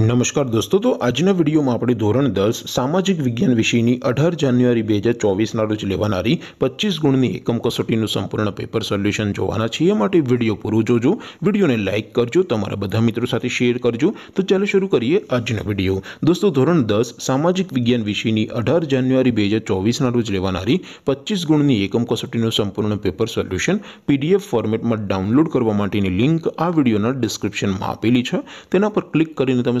નમસ્કાર દોસ્તો તો આજના વિડીયોમાં આપણે ધોરણ દસ સામાજિક વિજ્ઞાન વિષયની અઢાર જાન્યુઆરી બે હજાર ચોવીસના રોજ લેવાનારી પચીસ ગુણની એકમ કસોટીનું સંપૂર્ણ પેપર સોલ્યુશન જોવાના છીએ માટે વિડીયો પૂરું જોજો વિડીયોને લાઇક કરજો તમારા બધા મિત્રો સાથે શેર કરજો તો ચાલો શરૂ કરીએ આજનો વિડીયો દોસ્તો ધોરણ દસ સામાજિક વિજ્ઞાન વિષયની અઢાર જાન્યુઆરી બે હજાર ચોવીસના રોજ લેવાનારી પચીસ ગુણની એકમ કસોટીનું સંપૂર્ણ પેપર સોલ્યુશન પીડીએફ ફોર્મેટમાં ડાઉનલોડ કરવા માટેની લિંક આ વિડીયોના ડિસ્ક્રિપ્શનમાં આપેલી છે તેના પર ક્લિક કરીને તમે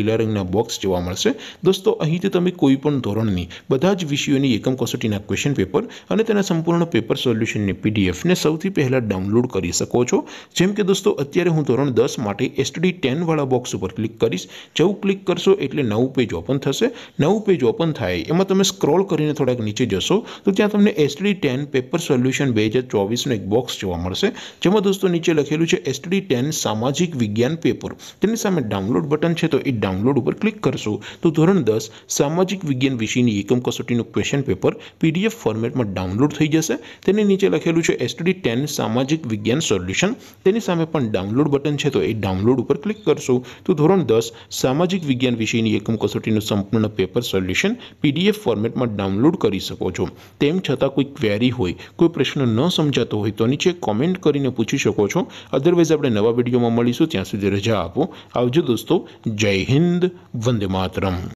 લેરક ને બોક્સ જોવા મળશે દોસ્તો અહી તો તમને કોઈ પણ ધોરણની બધા જ વિષયોની એકમ કોસોટીના ક્વેશ્ચન પેપર અને તેના સંપૂર્ણ પેપર સોલ્યુશનની પીડીએફ ને સૌથી પહેલા ડાઉનલોડ કરી શકો છો જેમ કે દોસ્તો અત્યારે હું ધોરણ 10 માટે STD 10 વાળો બોક્સ ઉપર ક્લિક કરીશ જેઉ ક્લિક કરશો એટલે નવું પેજ ઓપન થશે નવું પેજ ઓપન થાય એમાં તમે સ્ક્રોલ કરીને થોડાક નીચે જશો તો ત્યાં તમને STD 10 પેપર સોલ્યુશન 2024 નો એક બોક્સ જોવા મળશે જેમ હું દોસ્તો નીચે લખેલું છે STD 10 સામાજિક વિજ્ઞાન પેપર તેની સામે ડાઉનલોડ બટન છે તો ડાઉનલોડ ઉપર ક્લિક કરશું તો ધોરણ 10 સામાજિક વિજ્ઞાન વિષયની એકમ કસોટીનું ક્વેશ્ચન પેપર પીડીએફ ફોર્મેટમાં ડાઉનલોડ થઈ જશે તેની નીચે લખેલું છે STD 10 સામાજિક વિજ્ઞાન સોલ્યુશન તેની સામે પણ ડાઉનલોડ બટન છે તો એ ડાઉનલોડ ઉપર ક્લિક કરશું તો ધોરણ 10 સામાજિક વિજ્ઞાન વિષયની એકમ કસોટીનું સંપૂર્ણ પેપર સોલ્યુશન પીડીએફ ફોર્મેટમાં ડાઉનલોડ કરી શકો છો તેમ છતાં કોઈ ક્વેરી હોય કોઈ પ્રશ્ન ન સમજાતો હોય તો નીચે કમેન્ટ કરીને પૂછી શકો છો અધરવાઇઝ આપણે નવા વિડિયોમાં મળીશું ત્યાં સુધી રજા આપો આવજો દોસ્તો જય હિન્દ हिंद वंदे मातरम